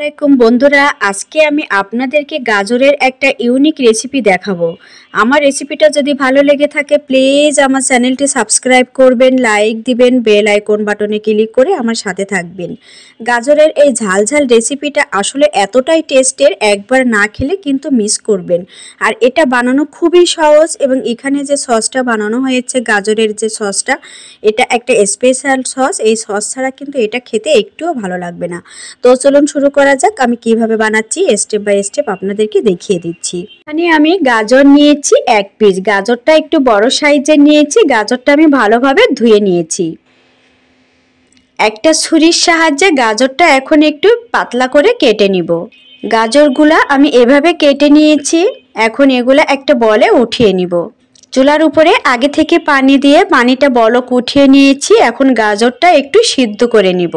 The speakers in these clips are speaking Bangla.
আসসালামাইকুম বন্ধুরা আজকে আমি আপনাদেরকে গাজরের একটা ইউনিক রেসিপি দেখাবো আমার রেসিপিটা যদি ভালো লেগে থাকে প্লিজ আমার চ্যানেলটি সাবস্ক্রাইব করবেন লাইক দিবেন বেল আইকন বাটনে ক্লিক করে আমার সাথে থাকবেন গাজরের এই ঝালঝাল রেসিপিটা আসলে এতটাই টেস্টের একবার না খেলে কিন্তু মিস করবেন আর এটা বানানো খুবই সহজ এবং এখানে যে সসটা বানানো হয়েছে গাজরের যে সসটা এটা একটা স্পেশাল সস এই সস ছাড়া কিন্তু এটা খেতে একটুও ভালো লাগবে না তো চলুন শুরু করা করা যাক আমি কিভাবে বানাচ্ছি স্টেপ বাই স্টেপ আপনাদেরকে দেখিয়ে দিচ্ছি এখানে আমি গাজর নিয়েছি এক পিস গাজরটা একটু বড় সাইজের নিয়েছি গাজরটা আমি ভালোভাবে ধুয়ে নিয়েছি একটা ছুরির সাহায্যে গাজরটা এখন একটু পাতলা করে কেটে নিব গাজরগুলা আমি এভাবে কেটে নিয়েছি এখন এগুলা একটা বলে উঠিয়ে নিব চুলার উপরে আগে থেকে পানি দিয়ে পানিটা বলক উঠিয়ে নিয়েছি এখন গাজরটা একটু সিদ্ধ করে নিব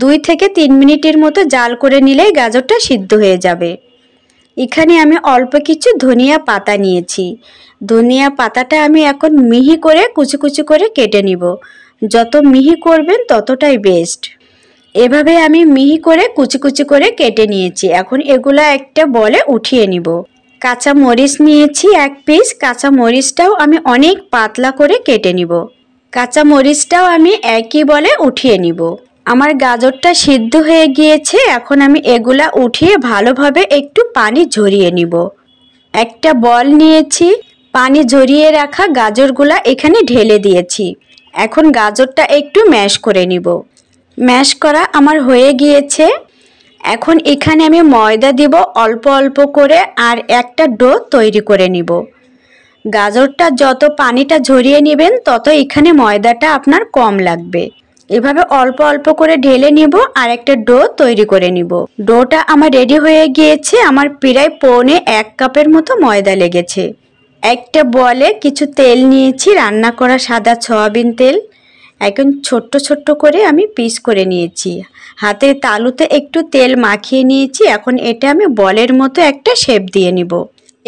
দুই থেকে তিন মিনিটের মতো জাল করে নিলেই গাজরটা সিদ্ধ হয়ে যাবে এখানে আমি অল্প কিছু ধনিয়া পাতা নিয়েছি ধনিয়া পাতাটা আমি এখন মিহি করে কুচি কুচি করে কেটে নিব যত মিহি করবেন ততটাই বেস্ট এভাবে আমি মিহি করে কুচি কুচি করে কেটে নিয়েছি এখন এগুলা একটা বলে উঠিয়ে নিব কাঁচা মরিচ নিয়েছি এক পিস কাঁচা মরিচটাও আমি অনেক পাতলা করে কেটে নিব কাঁচা মরিচটাও আমি একই বলে উঠিয়ে নিব আমার গাজরটা সিদ্ধ হয়ে গিয়েছে এখন আমি এগুলা উঠিয়ে ভালোভাবে একটু পানি ঝরিয়ে নিব একটা বল নিয়েছি পানি ঝরিয়ে রাখা গাজরগুলা এখানে ঢেলে দিয়েছি এখন গাজরটা একটু ম্যাশ করে নিব ম্যাশ করা আমার হয়ে গিয়েছে এখন এখানে আমি ময়দা দিব অল্প অল্প করে আর একটা ডো তৈরি করে নিব গাজরটা যত পানিটা ঝরিয়ে নেবেন তত এখানে ময়দাটা আপনার কম লাগবে এভাবে অল্প অল্প করে ঢেলে নিব আর একটা ডো তৈরি করে নিব ডোটা আমার রেডি হয়ে গিয়েছে আমার প্রায় পৌনে এক কাপের মতো ময়দা লেগেছে একটা বলে কিছু তেল নিয়েছি রান্না করা সাদা সয়াবিন তেল এখন ছোট্ট ছোট্ট করে আমি পিস করে নিয়েছি হাতে তালুতে একটু তেল মাখিয়ে নিয়েছি এখন এটা আমি বলের মতো একটা শেপ দিয়ে নিব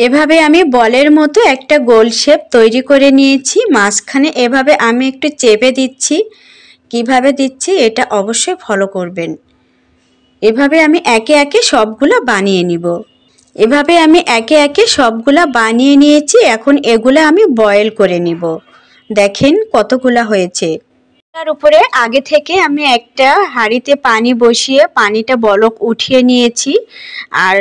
এভাবে আমি বলের মতো একটা গোল শেপ তৈরি করে নিয়েছি মাঝখানে এভাবে আমি একটু চেপে দিচ্ছি কিভাবে দিচ্ছি এটা অবশ্যই ফলো করবেন এভাবে আমি একে একে সবগুলা বানিয়ে নিব এভাবে আমি একে একে সবগুলা বানিয়ে নিয়েছি এখন এগুলো আমি বয়েল করে নিব দেখেন কতগুলা হয়েছে তার উপরে আগে থেকে আমি একটা হাঁড়িতে পানি বসিয়ে পানিটা বলক উঠিয়ে নিয়েছি আর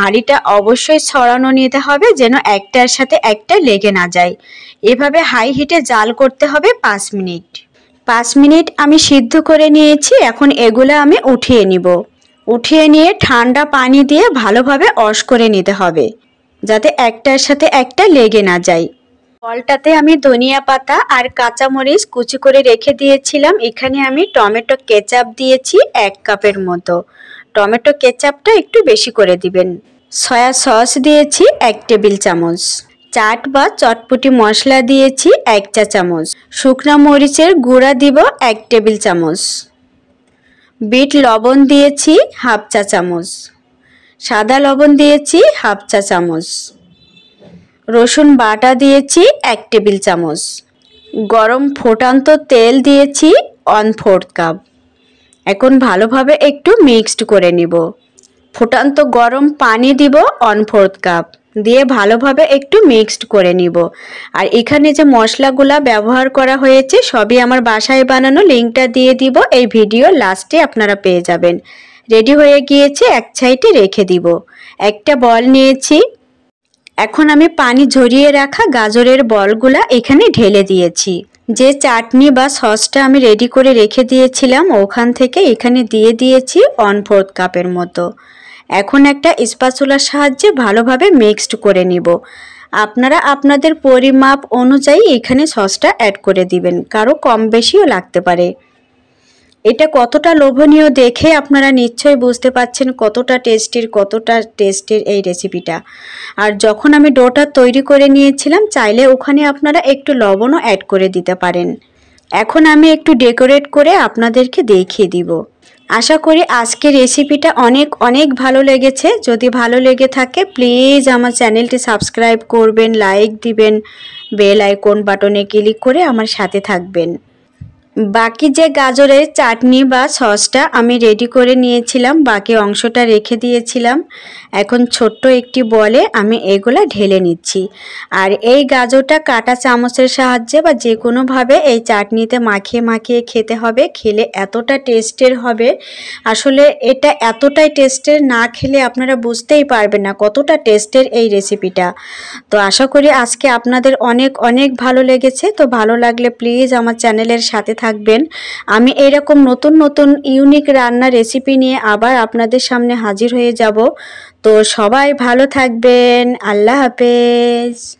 হাঁড়িটা অবশ্যই ছড়ানো নিতে হবে যেন একটার সাথে একটা লেগে না যায় এভাবে হাই হিটে জাল করতে হবে পাঁচ মিনিট পাঁচ মিনিট আমি সিদ্ধ করে নিয়েছি এখন এগুলো আমি উঠিয়ে নিব উঠিয়ে নিয়ে ঠান্ডা পানি দিয়ে ভালোভাবে অশ করে নিতে হবে যাতে একটার সাথে একটা লেগে না যায় বলটাতে আমি ধনিয়া পাতা আর কাঁচামরিচ কুচি করে রেখে দিয়েছিলাম এখানে আমি টমেটো কেচাপ দিয়েছি এক কাপের মতো টমেটো কেচাপটা একটু বেশি করে দিবেন সয়া সস দিয়েছি এক টেবিল চামচ চাট বা চটপটি মশলা দিয়েছি এক চা চামচ শুকনো মরিচের গুঁড়া দিব এক টেবিল চামচ বিট লবণ দিয়েছি হাফ চা চামচ সাদা লবণ দিয়েছি হাফ চা চামচ রসুন বাটা দিয়েছি এক টেবিল চামচ গরম ফোটান্ত তেল দিয়েছি ওয়ান ফোর্থ কাপ এখন ভালোভাবে একটু মিক্সড করে নিব ফোটান্ত গরম পানি দিব ওয়ান ফোর্থ কাপ দিয়ে ভালোভাবে একটু মিক্সড করে নিব আর এখানে যে মশলাগুলা ব্যবহার করা হয়েছে সবই আমার বাসায় বানানো লিঙ্কটা দিয়ে দিব এই ভিডিও লাস্টে আপনারা পেয়ে যাবেন রেডি হয়ে গিয়েছে এক সাইডে রেখে দিব একটা বল নিয়েছি এখন আমি পানি ঝরিয়ে রাখা গাজরের বলগুলা এখানে ঢেলে দিয়েছি যে চাটনি বা সসটা আমি রেডি করে রেখে দিয়েছিলাম ওখান থেকে এখানে দিয়ে দিয়েছি ওয়ান ফোর্থ কাপের মতো এখন একটা স্পাচুলার সাহায্যে ভালোভাবে মিক্সড করে নিব আপনারা আপনাদের পরিমাপ অনুযায়ী এখানে সসটা অ্যাড করে দিবেন কারো কম বেশিও লাগতে পারে এটা কতটা লোভনীয় দেখে আপনারা নিশ্চয়ই বুঝতে পাচ্ছেন কতটা টেস্টের কতটা টেস্টের এই রেসিপিটা আর যখন আমি ডোটা তৈরি করে নিয়েছিলাম চাইলে ওখানে আপনারা একটু লবণও অ্যাড করে দিতে পারেন এখন আমি একটু ডেকোরেট করে আপনাদেরকে দেখিয়ে দিব আশা করি আজকের রেসিপিটা অনেক অনেক ভালো লেগেছে যদি ভালো লেগে থাকে প্লিজ আমার চ্যানেলটি সাবস্ক্রাইব করবেন লাইক দিবেন বেল আইকন বাটনে ক্লিক করে আমার সাথে থাকবেন বাকি যে গাজরের চাটনি বা সসটা আমি রেডি করে নিয়েছিলাম বাকি অংশটা রেখে দিয়েছিলাম এখন ছোট্ট একটি বলে আমি এগুলা ঢেলে নিচ্ছি আর এই গাজরটা কাটা চামচের সাহায্যে বা যে কোনোভাবে এই চাটনিতে মাখিয়ে মাখিয়ে খেতে হবে খেলে এতটা টেস্টের হবে আসলে এটা এতটাই টেস্টের না খেলে আপনারা বুঝতেই পারবেন না কতটা টেস্টের এই রেসিপিটা তো আশা করি আজকে আপনাদের অনেক অনেক ভালো লেগেছে তো ভালো লাগলে প্লিজ আমার চ্যানেলের সাথে থাকুন থাকবেন আমি এরকম নতুন নতুন ইউনিক রান্না রেসিপি নিয়ে আবার আপনাদের সামনে হাজির হয়ে যাব তো সবাই ভালো থাকবেন আল্লাহ হাফেজ